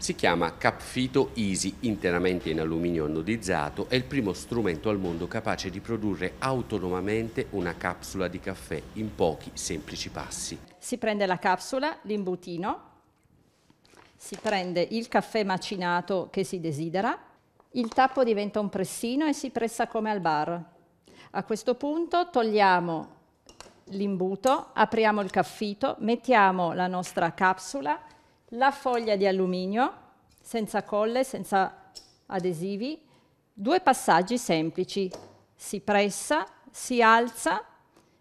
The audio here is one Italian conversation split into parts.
Si chiama Capfito Easy, interamente in alluminio anodizzato, è il primo strumento al mondo capace di produrre autonomamente una capsula di caffè in pochi semplici passi. Si prende la capsula, l'imbutino, si prende il caffè macinato che si desidera, il tappo diventa un pressino e si pressa come al bar. A questo punto togliamo l'imbuto, apriamo il caffito, mettiamo la nostra capsula la foglia di alluminio, senza colle, senza adesivi, due passaggi semplici, si pressa, si alza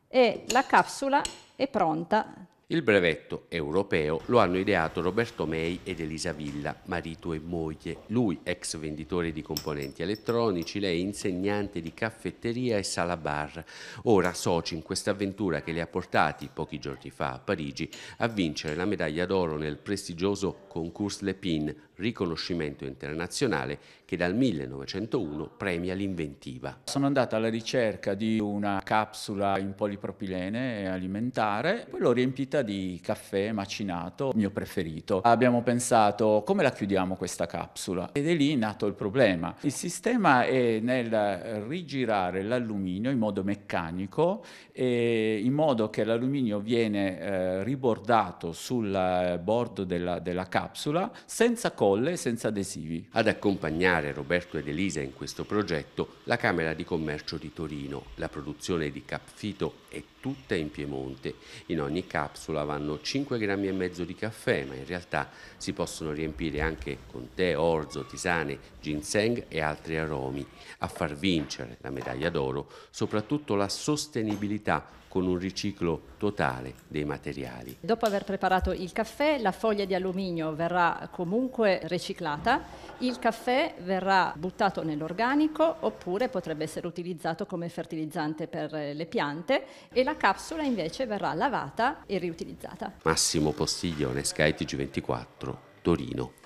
e la capsula è pronta il brevetto europeo lo hanno ideato Roberto May ed Elisa Villa, marito e moglie, lui ex venditore di componenti elettronici, lei insegnante di caffetteria e sala bar, ora soci in questa avventura che li ha portati pochi giorni fa a Parigi a vincere la medaglia d'oro nel prestigioso Concours Lepin, riconoscimento internazionale che dal 1901 premia l'inventiva. Sono andata alla ricerca di una capsula in polipropilene alimentare, poi l'ho riempita boccetta di caffè macinato, mio preferito. Abbiamo pensato come la chiudiamo questa capsula ed è lì nato il problema. Il sistema è nel rigirare l'alluminio in modo meccanico in modo che l'alluminio viene eh, ribordato sul eh, bordo della, della capsula senza colle, e senza adesivi. Ad accompagnare Roberto ed Elisa in questo progetto la Camera di Commercio di Torino. La produzione di capfito è tutta in Piemonte. In ogni capsula capsula vanno 5 grammi e mezzo di caffè, ma in realtà si possono riempire anche con tè, orzo, tisane, ginseng e altri aromi. A far vincere la medaglia d'oro soprattutto la sostenibilità con un riciclo totale dei materiali. Dopo aver preparato il caffè, la foglia di alluminio verrà comunque riciclata, il caffè verrà buttato nell'organico oppure potrebbe essere utilizzato come fertilizzante per le piante e la capsula invece verrà lavata e riutilizzata utilizzata. Massimo Postiglione, SkyTG24, Torino.